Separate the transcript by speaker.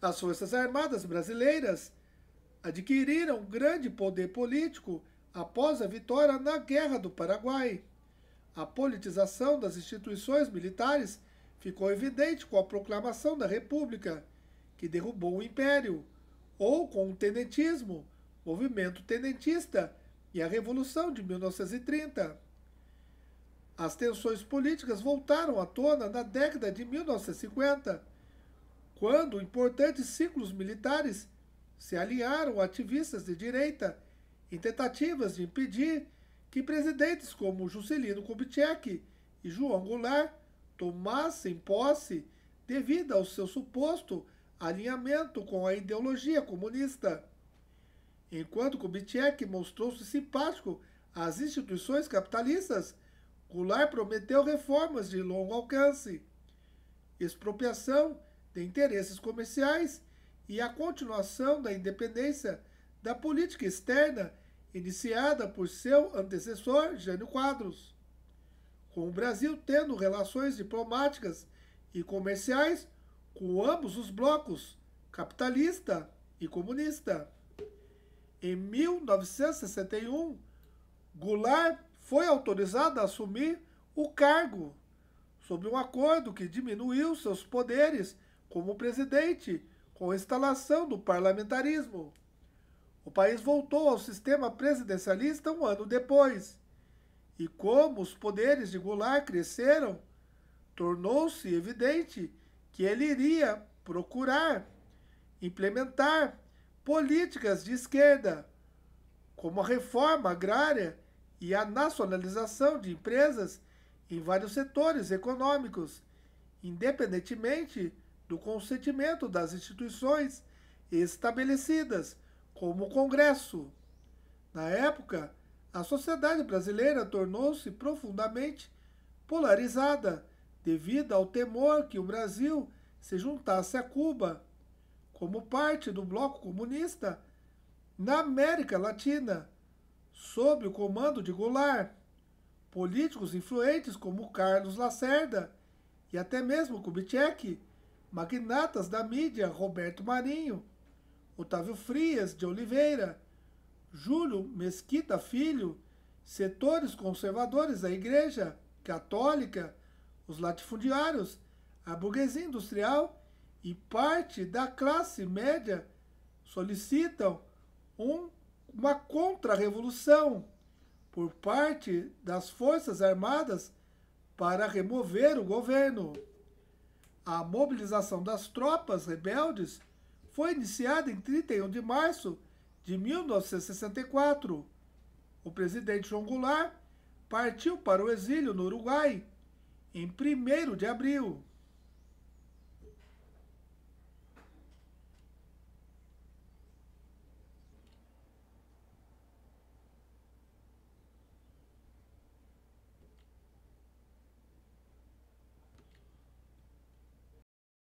Speaker 1: As Forças Armadas brasileiras adquiriram grande poder político após a vitória na Guerra do Paraguai. A politização das instituições militares ficou evidente com a proclamação da República, que derrubou o Império, ou com o tenentismo, movimento tenentista e a Revolução de 1930. As tensões políticas voltaram à tona na década de 1950 quando importantes ciclos militares se alinharam a ativistas de direita em tentativas de impedir que presidentes como Juscelino Kubitschek e João Goulart tomassem posse devido ao seu suposto alinhamento com a ideologia comunista. Enquanto Kubitschek mostrou-se simpático às instituições capitalistas, Goulart prometeu reformas de longo alcance, expropriação de interesses comerciais e a continuação da independência da política externa iniciada por seu antecessor Jânio Quadros. Com o Brasil tendo relações diplomáticas e comerciais com ambos os blocos, capitalista e comunista. Em 1961, Goulart foi autorizado a assumir o cargo, sob um acordo que diminuiu seus poderes como presidente, com a instalação do parlamentarismo. O país voltou ao sistema presidencialista um ano depois. E como os poderes de Goulart cresceram, tornou-se evidente que ele iria procurar implementar políticas de esquerda, como a reforma agrária e a nacionalização de empresas em vários setores econômicos, independentemente do consentimento das instituições estabelecidas, como o Congresso. Na época, a sociedade brasileira tornou-se profundamente polarizada devido ao temor que o Brasil se juntasse a Cuba como parte do bloco comunista na América Latina, sob o comando de Goulart. Políticos influentes como Carlos Lacerda e até mesmo Kubitschek magnatas da mídia Roberto Marinho, Otávio Frias de Oliveira, Júlio Mesquita Filho, setores conservadores da Igreja Católica, os latifundiários, a burguesia industrial e parte da classe média solicitam um, uma contra-revolução por parte das Forças Armadas para remover o governo. A mobilização das tropas rebeldes foi iniciada em 31 de março de 1964. O presidente João Goulart partiu para o exílio no Uruguai em 1 de abril.